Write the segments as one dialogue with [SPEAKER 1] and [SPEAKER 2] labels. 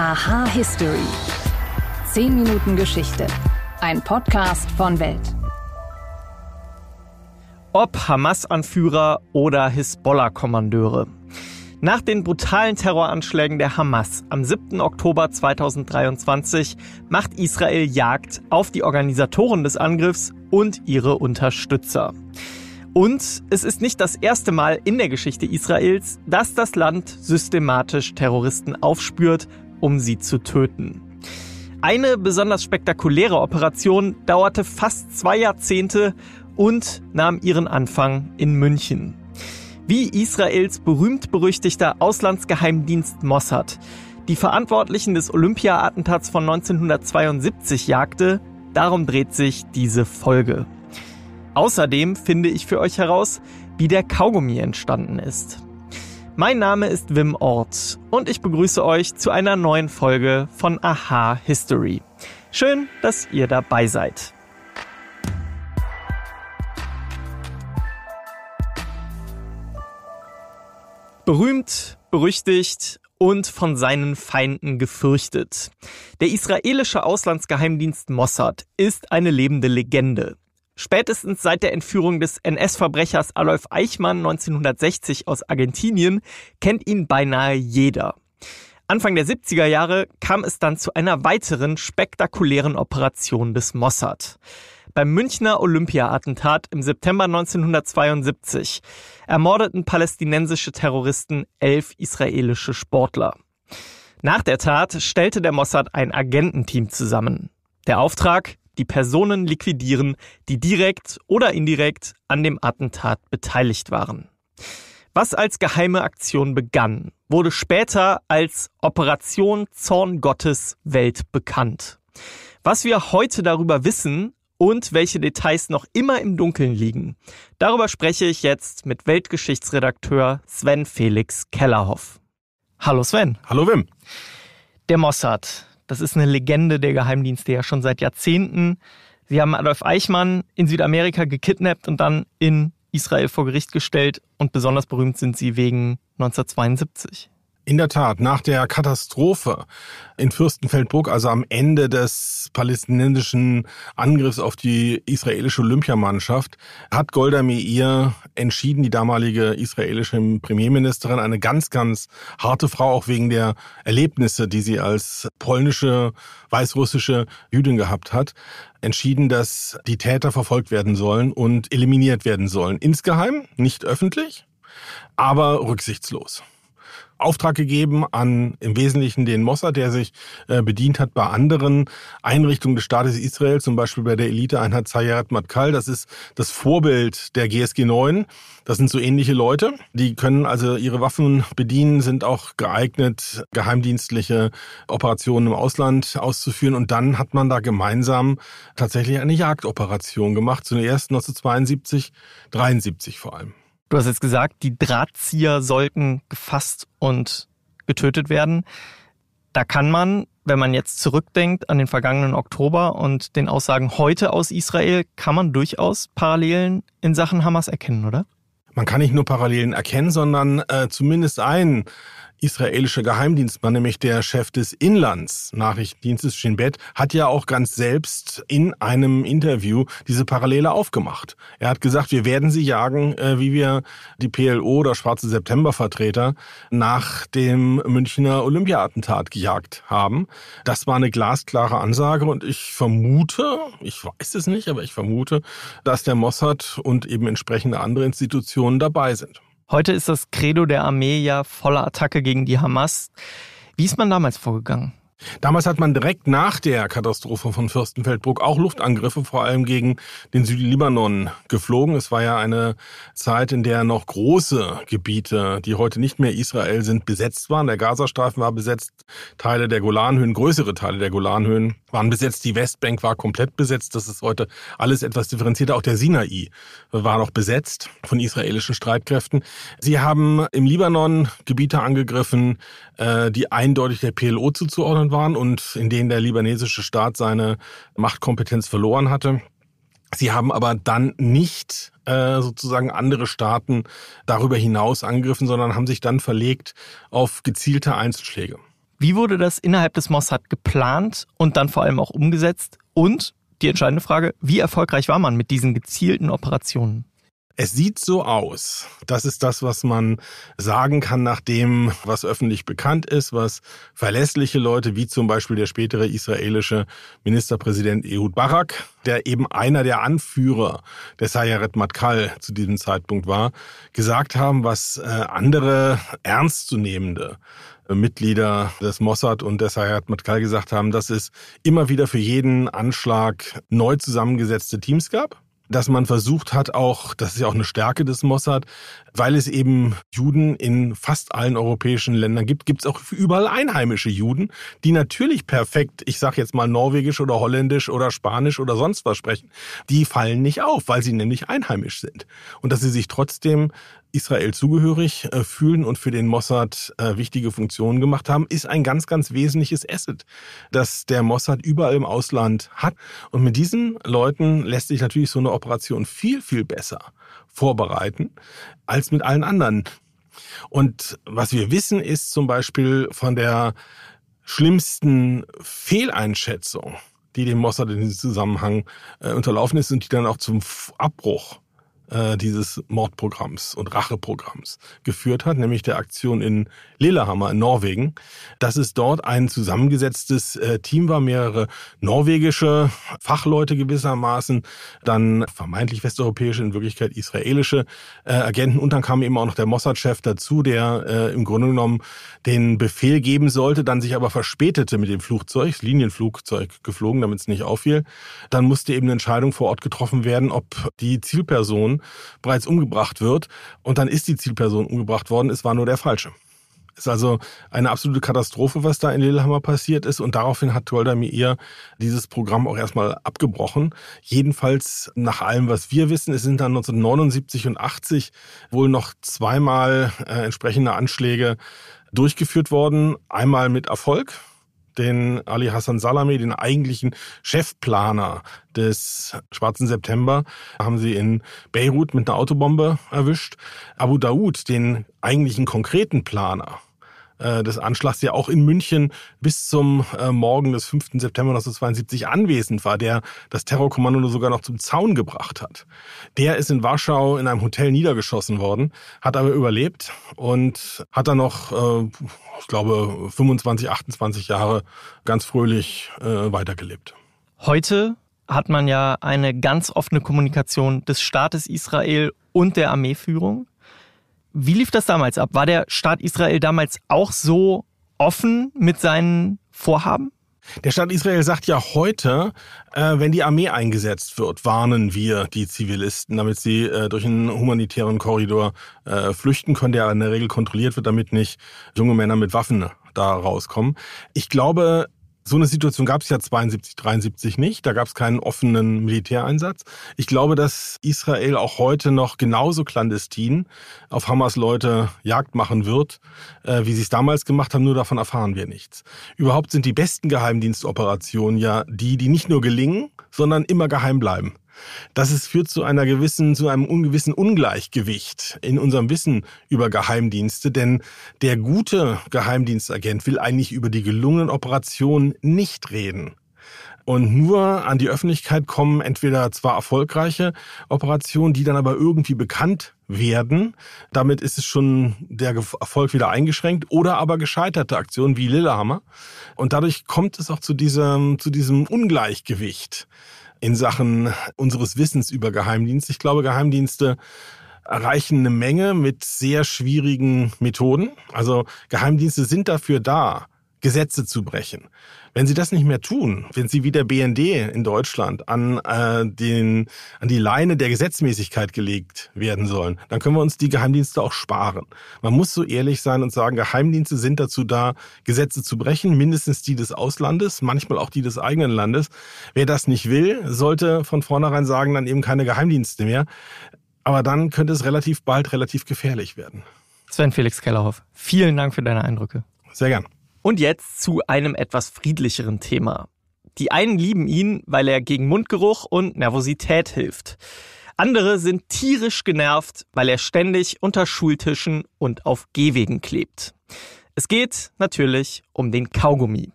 [SPEAKER 1] Aha History. 10 Minuten Geschichte. Ein Podcast von Welt. Ob Hamas-Anführer oder Hisbollah-Kommandeure. Nach den brutalen Terroranschlägen der Hamas am 7. Oktober 2023 macht Israel Jagd auf die Organisatoren des Angriffs und ihre Unterstützer. Und es ist nicht das erste Mal in der Geschichte Israels, dass das Land systematisch Terroristen aufspürt um sie zu töten. Eine besonders spektakuläre Operation dauerte fast zwei Jahrzehnte und nahm ihren Anfang in München. Wie Israels berühmt-berüchtigter Auslandsgeheimdienst Mossad die Verantwortlichen des Olympia-Attentats von 1972 jagte, darum dreht sich diese Folge. Außerdem finde ich für euch heraus, wie der Kaugummi entstanden ist. Mein Name ist Wim Ort und ich begrüße euch zu einer neuen Folge von Aha History. Schön, dass ihr dabei seid. Berühmt, berüchtigt und von seinen Feinden gefürchtet. Der israelische Auslandsgeheimdienst Mossad ist eine lebende Legende. Spätestens seit der Entführung des NS-Verbrechers Adolf Eichmann 1960 aus Argentinien kennt ihn beinahe jeder. Anfang der 70er Jahre kam es dann zu einer weiteren spektakulären Operation des Mossad. Beim Münchner Olympia-Attentat im September 1972 ermordeten palästinensische Terroristen elf israelische Sportler. Nach der Tat stellte der Mossad ein Agententeam zusammen. Der Auftrag? die Personen liquidieren, die direkt oder indirekt an dem Attentat beteiligt waren. Was als geheime Aktion begann, wurde später als Operation Zorn Gottes Welt bekannt. Was wir heute darüber wissen und welche Details noch immer im Dunkeln liegen, darüber spreche ich jetzt mit Weltgeschichtsredakteur Sven Felix Kellerhoff. Hallo Sven. Hallo Wim. Der Mossad, das ist eine Legende der Geheimdienste ja schon seit Jahrzehnten. Sie haben Adolf Eichmann in Südamerika gekidnappt und dann in Israel vor Gericht gestellt und besonders berühmt sind
[SPEAKER 2] sie wegen 1972. In der Tat, nach der Katastrophe in Fürstenfeldbruck, also am Ende des palästinensischen Angriffs auf die israelische Olympiamannschaft, hat Golda Meir entschieden, die damalige israelische Premierministerin, eine ganz, ganz harte Frau, auch wegen der Erlebnisse, die sie als polnische, weißrussische Jüdin gehabt hat, entschieden, dass die Täter verfolgt werden sollen und eliminiert werden sollen. Insgeheim, nicht öffentlich, aber rücksichtslos. Auftrag gegeben an im Wesentlichen den Mossad, der sich äh, bedient hat bei anderen Einrichtungen des Staates Israel, zum Beispiel bei der Eliteeinheit Zayat Matkal. Das ist das Vorbild der GSG 9. Das sind so ähnliche Leute. Die können also ihre Waffen bedienen, sind auch geeignet, geheimdienstliche Operationen im Ausland auszuführen. Und dann hat man da gemeinsam tatsächlich eine Jagdoperation gemacht. Zuerst 1972, 73 vor allem. Du hast jetzt gesagt, die Drahtzieher
[SPEAKER 1] sollten gefasst und getötet werden. Da kann man, wenn man jetzt zurückdenkt an den vergangenen Oktober und den Aussagen heute aus Israel, kann
[SPEAKER 2] man durchaus Parallelen in Sachen Hamas erkennen, oder? Man kann nicht nur Parallelen erkennen, sondern äh, zumindest einen israelische Geheimdienstmann, nämlich der Chef des Inlandsnachrichtendienstes Shin Bet, hat ja auch ganz selbst in einem Interview diese Parallele aufgemacht. Er hat gesagt, wir werden sie jagen, äh, wie wir die PLO oder Schwarze September-Vertreter nach dem Münchner Olympia-Attentat gejagt haben. Das war eine glasklare Ansage und ich vermute, ich weiß es nicht, aber ich vermute, dass der Mossad und eben entsprechende andere Institutionen dabei sind. Heute ist das
[SPEAKER 1] Credo der Armee ja voller Attacke gegen die Hamas. Wie ist man damals vorgegangen?
[SPEAKER 2] Damals hat man direkt nach der Katastrophe von Fürstenfeldbruck auch Luftangriffe vor allem gegen den Südlibanon geflogen. Es war ja eine Zeit, in der noch große Gebiete, die heute nicht mehr Israel sind, besetzt waren. Der Gazastreifen war besetzt, Teile der Golanhöhen, größere Teile der Golanhöhen waren besetzt, die Westbank war komplett besetzt. Das ist heute alles etwas differenzierter. Auch der Sinai war noch besetzt von israelischen Streitkräften. Sie haben im Libanon Gebiete angegriffen, äh, die eindeutig der PLO zuzuordnen Zustand waren und in denen der libanesische Staat seine Machtkompetenz verloren hatte. Sie haben aber dann nicht äh, sozusagen andere Staaten darüber hinaus angegriffen, sondern haben sich dann verlegt auf gezielte Einzelschläge. Wie wurde das innerhalb des Mossad
[SPEAKER 1] geplant und dann vor allem auch umgesetzt? Und die entscheidende Frage, wie erfolgreich war man mit diesen gezielten Operationen?
[SPEAKER 2] Es sieht so aus. Das ist das, was man sagen kann nach dem, was öffentlich bekannt ist, was verlässliche Leute, wie zum Beispiel der spätere israelische Ministerpräsident Ehud Barak, der eben einer der Anführer des Hayaret Matkal zu diesem Zeitpunkt war, gesagt haben, was äh, andere ernstzunehmende äh, Mitglieder des Mossad und des Hayat Matkal gesagt haben, dass es immer wieder für jeden Anschlag neu zusammengesetzte Teams gab dass man versucht hat, auch, das ist ja auch eine Stärke des Mossad, weil es eben Juden in fast allen europäischen Ländern gibt, gibt es auch überall einheimische Juden, die natürlich perfekt, ich sage jetzt mal norwegisch oder holländisch oder spanisch oder sonst was sprechen, die fallen nicht auf, weil sie nämlich einheimisch sind. Und dass sie sich trotzdem Israel zugehörig äh, fühlen und für den Mossad äh, wichtige Funktionen gemacht haben, ist ein ganz, ganz wesentliches Asset, das der Mossad überall im Ausland hat. Und mit diesen Leuten lässt sich natürlich so eine Operation viel, viel besser vorbereiten als mit allen anderen. Und was wir wissen, ist zum Beispiel von der schlimmsten Fehleinschätzung, die dem Mossad in diesem Zusammenhang äh, unterlaufen ist und die dann auch zum Abbruch äh, dieses Mordprogramms und Racheprogramms geführt hat, nämlich der Aktion in Lillehammer in Norwegen, dass es dort ein zusammengesetztes äh, Team war, mehrere norwegische Fachleute gewissermaßen, dann vermeintlich westeuropäische, in Wirklichkeit israelische äh, Agenten und dann kam eben auch noch der Mossad-Chef dazu, der äh, im Grunde genommen den Befehl geben sollte, dann sich aber verspätete mit dem Flugzeug, Linienflugzeug geflogen, damit es nicht auffiel. Dann musste eben eine Entscheidung vor Ort getroffen werden, ob die Zielperson bereits umgebracht wird und dann ist die Zielperson umgebracht worden, es war nur der falsche. Es ist also eine absolute Katastrophe, was da in Lillehammer passiert ist. Und daraufhin hat Tolda Meir dieses Programm auch erstmal abgebrochen. Jedenfalls nach allem, was wir wissen, es sind dann 1979 und 80 wohl noch zweimal äh, entsprechende Anschläge durchgeführt worden. Einmal mit Erfolg, den Ali Hassan Salami, den eigentlichen Chefplaner des Schwarzen September, haben sie in Beirut mit einer Autobombe erwischt. Abu Daoud, den eigentlichen konkreten Planer, äh, des Anschlags, der auch in München bis zum äh, Morgen des 5. September 1972 anwesend war, der das Terrorkommando sogar noch zum Zaun gebracht hat. Der ist in Warschau in einem Hotel niedergeschossen worden, hat aber überlebt und hat dann noch, äh, ich glaube, 25, 28 Jahre ganz fröhlich weitergelebt.
[SPEAKER 1] Heute hat man ja eine ganz offene Kommunikation des Staates Israel und der Armeeführung. Wie lief das damals
[SPEAKER 2] ab? War der Staat Israel damals auch so offen mit seinen Vorhaben? Der Staat Israel sagt ja heute, äh, wenn die Armee eingesetzt wird, warnen wir die Zivilisten, damit sie äh, durch einen humanitären Korridor äh, flüchten können, der in der Regel kontrolliert wird, damit nicht junge Männer mit Waffen äh, da rauskommen. Ich glaube, so eine Situation gab es ja 72, 73 nicht. Da gab es keinen offenen Militäreinsatz. Ich glaube, dass Israel auch heute noch genauso clandestin auf Hamas Leute Jagd machen wird, äh, wie sie es damals gemacht haben. Nur davon erfahren wir nichts. Überhaupt sind die besten Geheimdienstoperationen ja die, die nicht nur gelingen, sondern immer geheim bleiben dass es führt zu einer gewissen, zu einem ungewissen Ungleichgewicht in unserem Wissen über Geheimdienste, denn der gute Geheimdienstagent will eigentlich über die gelungenen Operationen nicht reden und nur an die Öffentlichkeit kommen entweder zwar erfolgreiche Operationen, die dann aber irgendwie bekannt werden. Damit ist es schon der Erfolg wieder eingeschränkt oder aber gescheiterte Aktionen wie Lillehammer. Und dadurch kommt es auch zu diesem, zu diesem Ungleichgewicht in Sachen unseres Wissens über Geheimdienste. Ich glaube, Geheimdienste erreichen eine Menge mit sehr schwierigen Methoden. Also Geheimdienste sind dafür da, Gesetze zu brechen. Wenn sie das nicht mehr tun, wenn sie wie der BND in Deutschland an, äh, den, an die Leine der Gesetzmäßigkeit gelegt werden sollen, dann können wir uns die Geheimdienste auch sparen. Man muss so ehrlich sein und sagen, Geheimdienste sind dazu da, Gesetze zu brechen, mindestens die des Auslandes, manchmal auch die des eigenen Landes. Wer das nicht will, sollte von vornherein sagen, dann eben keine Geheimdienste mehr. Aber dann könnte es relativ bald relativ gefährlich werden. Sven
[SPEAKER 1] Felix Kellerhoff, vielen Dank für deine Eindrücke. Sehr gern. Und jetzt zu einem etwas friedlicheren Thema. Die einen lieben ihn, weil er gegen Mundgeruch und Nervosität hilft. Andere sind tierisch genervt, weil er ständig unter Schultischen und auf Gehwegen klebt. Es geht natürlich um den Kaugummi.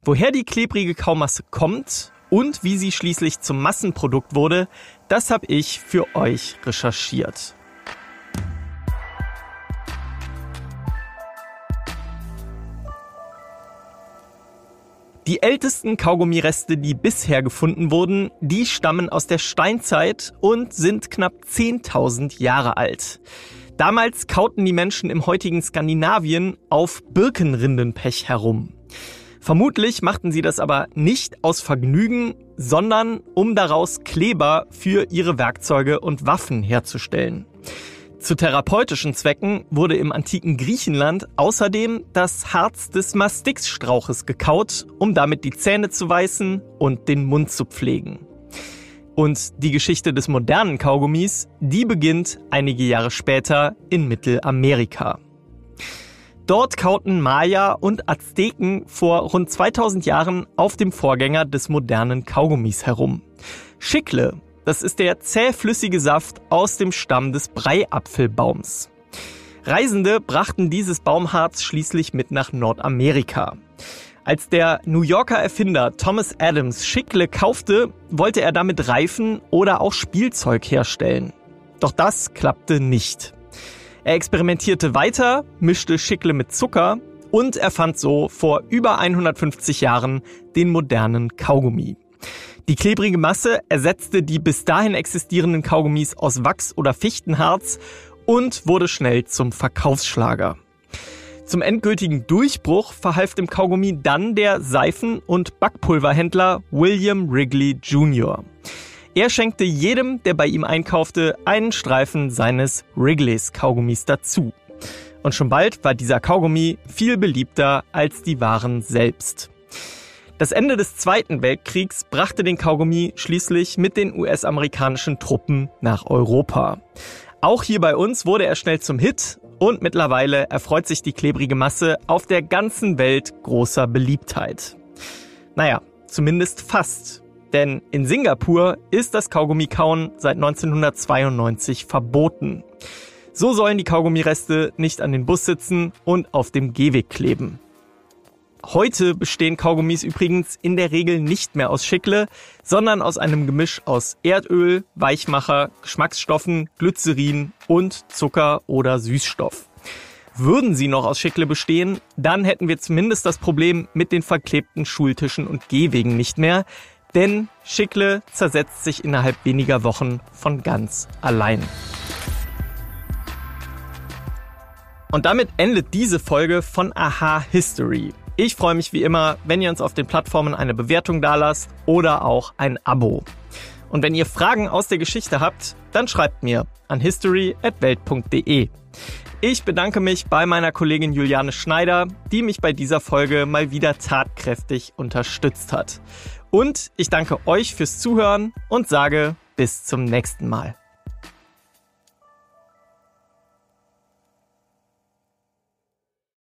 [SPEAKER 1] Woher die klebrige Kaumasse kommt und wie sie schließlich zum Massenprodukt wurde, das habe ich für euch recherchiert. Die ältesten Kaugummireste, die bisher gefunden wurden, die stammen aus der Steinzeit und sind knapp 10.000 Jahre alt. Damals kauten die Menschen im heutigen Skandinavien auf Birkenrindenpech herum. Vermutlich machten sie das aber nicht aus Vergnügen, sondern um daraus Kleber für ihre Werkzeuge und Waffen herzustellen. Zu therapeutischen Zwecken wurde im antiken Griechenland außerdem das Harz des Mastixstrauches gekaut, um damit die Zähne zu weißen und den Mund zu pflegen. Und die Geschichte des modernen Kaugummis, die beginnt einige Jahre später in Mittelamerika. Dort kauten Maya und Azteken vor rund 2000 Jahren auf dem Vorgänger des modernen Kaugummis herum. Schickle das ist der zähflüssige Saft aus dem Stamm des Breiapfelbaums. Reisende brachten dieses Baumharz schließlich mit nach Nordamerika. Als der New Yorker Erfinder Thomas Adams Schickle kaufte, wollte er damit Reifen oder auch Spielzeug herstellen. Doch das klappte nicht. Er experimentierte weiter, mischte Schickle mit Zucker und erfand so vor über 150 Jahren den modernen Kaugummi. Die klebrige Masse ersetzte die bis dahin existierenden Kaugummis aus Wachs oder Fichtenharz und wurde schnell zum Verkaufsschlager. Zum endgültigen Durchbruch verhalf dem Kaugummi dann der Seifen- und Backpulverhändler William Wrigley Jr. Er schenkte jedem, der bei ihm einkaufte, einen Streifen seines Wrigleys Kaugummis dazu. Und schon bald war dieser Kaugummi viel beliebter als die Waren selbst. Das Ende des Zweiten Weltkriegs brachte den Kaugummi schließlich mit den US-amerikanischen Truppen nach Europa. Auch hier bei uns wurde er schnell zum Hit und mittlerweile erfreut sich die klebrige Masse auf der ganzen Welt großer Beliebtheit. Naja, zumindest fast. Denn in Singapur ist das Kaugummikauen seit 1992 verboten. So sollen die Kaugummireste nicht an den Bus sitzen und auf dem Gehweg kleben. Heute bestehen Kaugummis übrigens in der Regel nicht mehr aus Schickle, sondern aus einem Gemisch aus Erdöl, Weichmacher, Geschmacksstoffen, Glycerin und Zucker oder Süßstoff. Würden sie noch aus Schickle bestehen, dann hätten wir zumindest das Problem mit den verklebten Schultischen und Gehwegen nicht mehr, denn Schickle zersetzt sich innerhalb weniger Wochen von ganz allein. Und damit endet diese Folge von Aha History. Ich freue mich wie immer, wenn ihr uns auf den Plattformen eine Bewertung dalasst oder auch ein Abo. Und wenn ihr Fragen aus der Geschichte habt, dann schreibt mir an history@welt.de. Ich bedanke mich bei meiner Kollegin Juliane Schneider, die mich bei dieser Folge mal wieder tatkräftig unterstützt hat. Und ich danke euch fürs Zuhören und sage bis zum nächsten Mal.